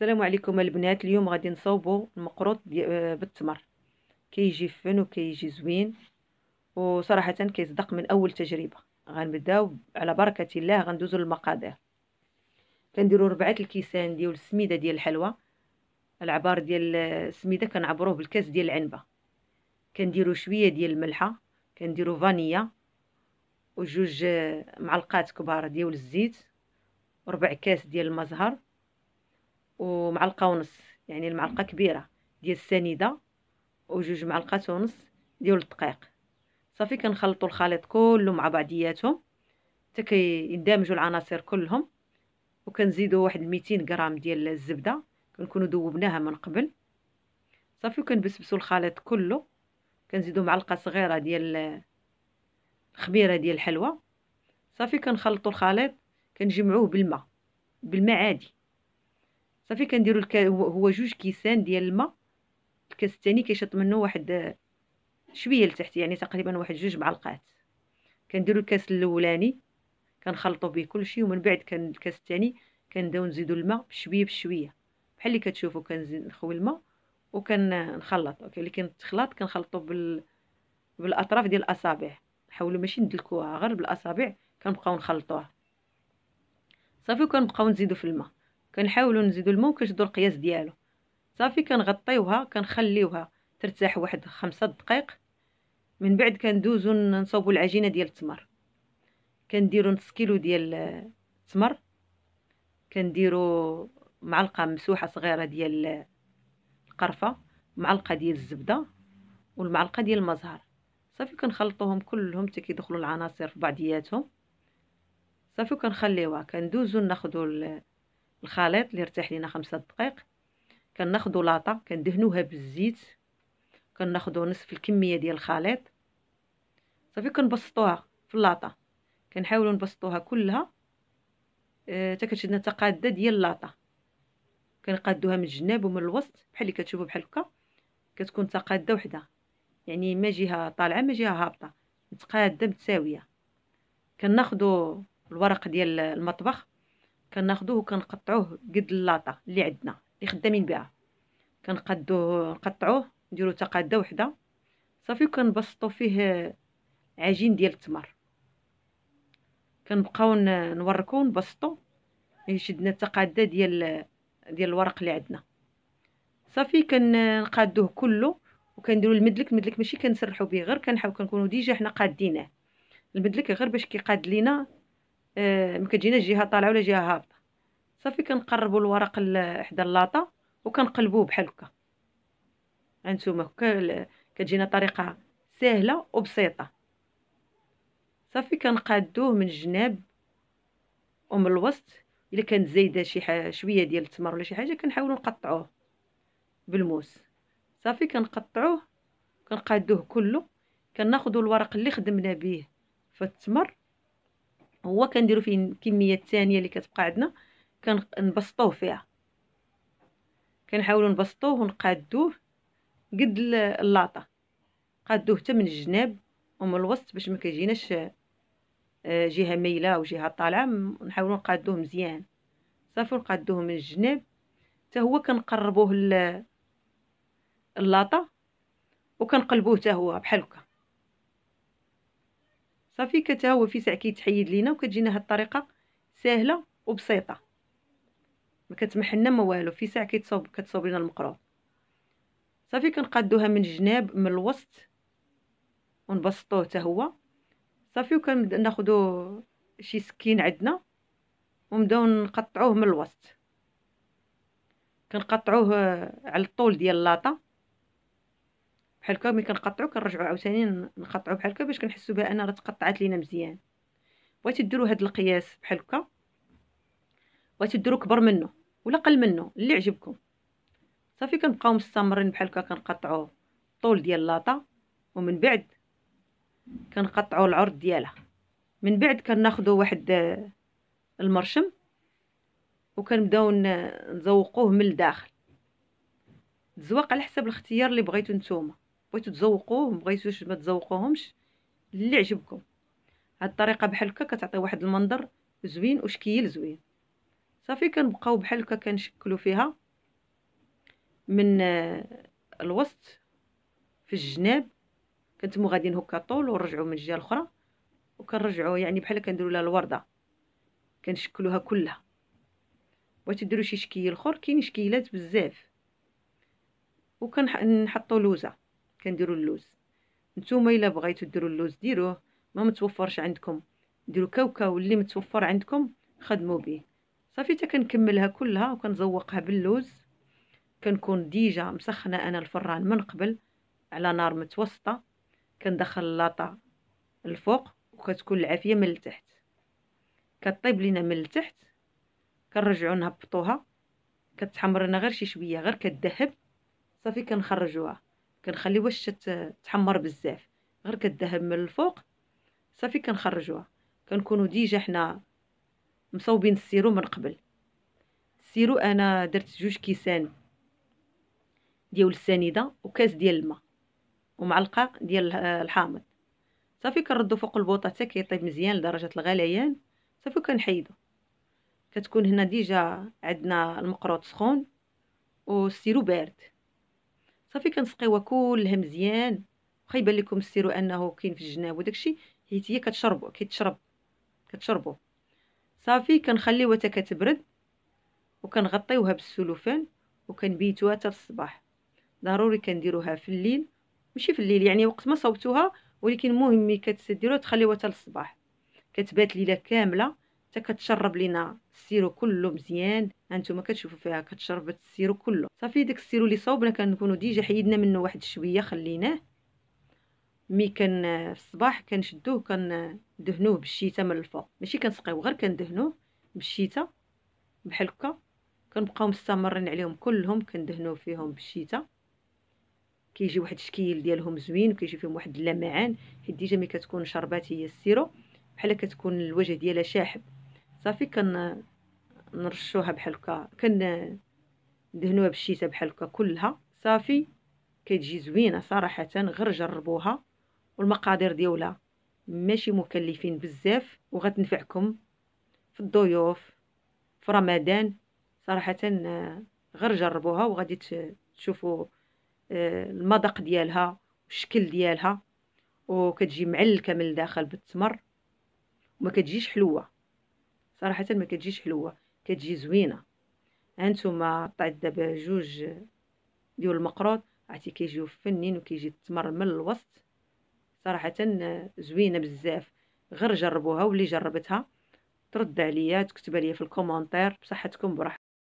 السلام عليكم البنات اليوم غادي نصاوبوا المقروط آه، بالتمر كيجي فن وكيجي زوين وصراحه كيصدق من اول تجربه غنبداو على بركه الله غندوزو للمقادير كنديروا ربعه الكيسان ديال السميده ديال الحلوى العبار ديال السميده كنعبروه بالكاس ديال العنبه كنديروا شويه ديال الملحه كنديروا فانيا وجوج معلقات كبار ديال الزيت ربع كاس ديال المزهر ومعلقه ونص يعني المعلقه كبيره ديال السنيده وجوج معلقات ونص ديال الدقيق صافي كنخلطوا الخليط كله مع بعضياتهم حتى كيندمجوا العناصر كلهم وكنزيدوا واحد 200 غرام ديال الزبده كنكونوا ذوبناها من قبل صافي وكنبسبسوا الخليط كله كنزيدوا معلقه صغيره ديال الخميره ديال الحلوى صافي كنخلطوا الخليط كنجمعوه بالماء بالماء عادي صافي كنديروا الك... هو جوج كيسان ديال الماء الكاس الثاني كيشط منه واحد شويه لتحت يعني تقريبا واحد جوج معلقات كنديروا الكاس الاولاني كنخلطوا به كلشي ومن بعد كان الكاس الثاني كنبداو نزيدوا الماء بشويه بشويه بحال اللي كتشوفوا كنزيد نخوي الماء وكنخلط اوكي اللي كنتخلط كنخلطو بال بالاطراف ديال الاصابع نحاولوا ماشي ندلكوها غير بالاصابع كنبقاو نخلطوها صافي وكنبقاو نزيدو في الماء كنحاولوا نزيدوا الماء وكنشدوا القياس ديالو صافي كنغطيوها كنخليوها ترتاح واحد خمسة دقائق من بعد كندوزو نصوبوا العجينه ديال التمر كنديروا نص كيلو ديال التمر كنديروا معلقه مسوحه صغيره ديال القرفه معلقه ديال الزبده والمعلقه ديال المزهر صافي كنخلطوهم كلهم حتى كيدخلوا العناصر في بعضياتهم صافي كنخليوها كندوزو ناخذوا الخليط اللي ارتاح لينا خمسة دقائق كناخدو لاطا كندهنوها بالزيت كناخدو نصف الكميه ديال الخليط صافي كنبسطوها في اللاطا كنحاولوا نبسطوها كلها آه، حتى آه كتشدنا تقاده ديال اللاطا كنقادوها من الجناب ومن الوسط بحال اللي كتشوفوا بحال هكا كتكون تقاده وحده يعني ما جهه طالعه ما جهه هابطه متقاده متساويه كناخدو الورق ديال المطبخ كناخذوه وكنقطعوه قد اللاطه اللي عندنا اللي خدامين بها كنقدوه نقطعوه نديرو تقاده وحده صافي وكنبسطو فيه عجين ديال التمر كنبقاو نوركو ونبسطو يعني شدنا التقاده ديال ديال الورق اللي عندنا صافي كنقادوه كله وكنديروا المدلك المدلك ماشي كنسرحوا به غير كنحاول كنكونوا ديجا حنا قادينه المدلك غير باش كيقاد لينا آه، ما كتجينا جهه طالعه ولا جهه هابطه صافي كنقربوا الورق حدا اللاطه وكنقلبوه بحال هكا هانتوما كتجينا طريقه سهله وبسيطه صافي كنقادوه من الجناب ومن الوسط الا كانت زايده شي شويه ديال التمر ولا شي حاجه كنحاولوا نقطعوه بالموس صافي كنقطعوه كنقادوه كله كناخذوا الورق اللي خدمنا به في التمر هو كنديرو فيه الكميه الثانيه اللي كتبقى عندنا كنبسطوه فيها كنحاولو نبسطوه ونقادوه قد اللاطه قادوه حتى من الجناب ومن الوسط باش ما كيجيناش آه، جهه مايله وجهه طالعه نحاولو نقادوه مزيان صافي نقادوه من الجناب حتى هو كنقربوه اللاطه وكنقلبوه حتى هو بحال هكا صافي كتا هو في ساع كيتحيد لينا وكتجينا هاد الطريقه سهله وبسيطه ما ما والو في ساع كيتصوب كتصوب لينا المقروض صافي كنقادوها من الجناب من الوسط ونبسطوه حتى هو صافي ناخدو شي سكين عندنا ونبداو نقطعوه من الوسط كنقطعوه على الطول ديال لاطه بحال هكا ملي كنقطعو كنرجعو عاوتاني نقطعو بحال هكا باش كنحسو بها انا راه تقطعات لينا مزيان بغيتي ديرو هاد القياس بحال هكا بغيتي ديرو كبر منه ولا قل منه اللي عجبكم صافي كنبقاو مستمرين بحال هكا كنقطعو الطول ديال لاطا ومن بعد كنقطعو العرض ديالها من بعد كناخدو واحد المرشم وكنبداو نزوقوه من الداخل الزواق على حسب الاختيار اللي بغيتو نتوما بغيتو تزوقوه بغيتوش ما تزوقوهمش اللي عجبكم هاد الطريقه بحال هكا كتعطي واحد المنظر زوين وشكيل زوين صافي كنبقاو بحال هكا كنشكلو فيها من آه، الوسط في الجناب كنتمو غاديين هكا طول ونرجعو من الجهه الاخرى وكنرجعو يعني بحال كنديروا لها الورده كنشكلوها كلها بغيتو ديروا شي شكيل اخر كاين شكيلات بزاف وكنحطوا لوزه كنديروا اللوز نتوما الا بغيتو ديروا اللوز ديروه ما متوفرش عندكم ديروا كاوكاو اللي متوفر عندكم خدموا به صافي حتى كنكملها كلها وكنزوقها باللوز كنكون ديجا مسخنه انا الفران من قبل على نار متوسطه كندخل اللاطه الفوق وكتكون العافيه من التحت كطيب لينا من التحت كنرجعو نهبطوها كتحمر لنا غير شي شويه غير كتذهب صافي كنخرجوها كنخليوهاش تحمر بزاف غير كتذهب من الفوق صافي كنخرجوها كنكونوا ديجا حنا مصوبين السيرو من قبل السيرو انا درت جوج كيسان ديال السنيده وكاس ديال الماء ومعلقه ديال الحامض صافي كنردو فوق البوطه حتى كيطيب مزيان لدرجه الغليان صافي كنحيدو كتكون هنا ديجا عندنا المقروط سخون والسيرو بارد صافي كنسقيوها كلها مزيان واخا يبان لكم السيرو انه كاين في الجناب وداكشي حيت هي كتشربو كيتشرب كتشربو صافي كنخليوها حتى كتبرد وكنغطيوها بالسلوفان وكنبيتوها حتى الصباح ضروري كنديروها في الليل ماشي في الليل يعني وقت ما صوبتوها ولكن مهم ملي كتديروها تخليوها حتى الصباح كتبات ليله كامله حتى كتشرب لينا السيرو كله مزيان هانتوما كتشوفوا فيها كتشربت السيرو كله صافي داك السيرو اللي صوبنا كنكونوا ديجا حيدنا منه واحد شويه خليناه مي كان في الصباح كنشدوه كندهنوه بالشيته من الفوق ماشي كنسقيو غير كندهنوه بالشيته بحال هكا كنبقاو مستمرين عليهم كلهم كندهنوه فيهم بالشيته كيجي واحد الشكل ديالهم زوين وكيجي فيهم واحد اللمعان حيت ديجا ملي كتكون شربات هي السيرو بحال كتكون الوجه ديالها شاحب صافي كن نرشوها بحال هكا كن دهنوها بالشيته بحال هكا كلها صافي كتجي زوينه صراحه غير جربوها والمقادير ديالها ماشي مكلفين بزاف وغتنفعكم في الضيوف في رمضان صراحه غير جربوها وغادي تشوفوا آه، المذاق ديالها والشكل ديالها وكتجي معلكه من الداخل بالتمر وما كتجيش حلوه صراحه ما كتجيش حلوه كتجي زوينه هانتوما طعت دابا جوج ديال المقروط عرفتي كيجيو فنين وكيجي التمر من الوسط صراحه زوينه بزاف غير جربوها واللي جربتها ترد عليا تكتب عليا في الكومونتير بصحتكم براحتكم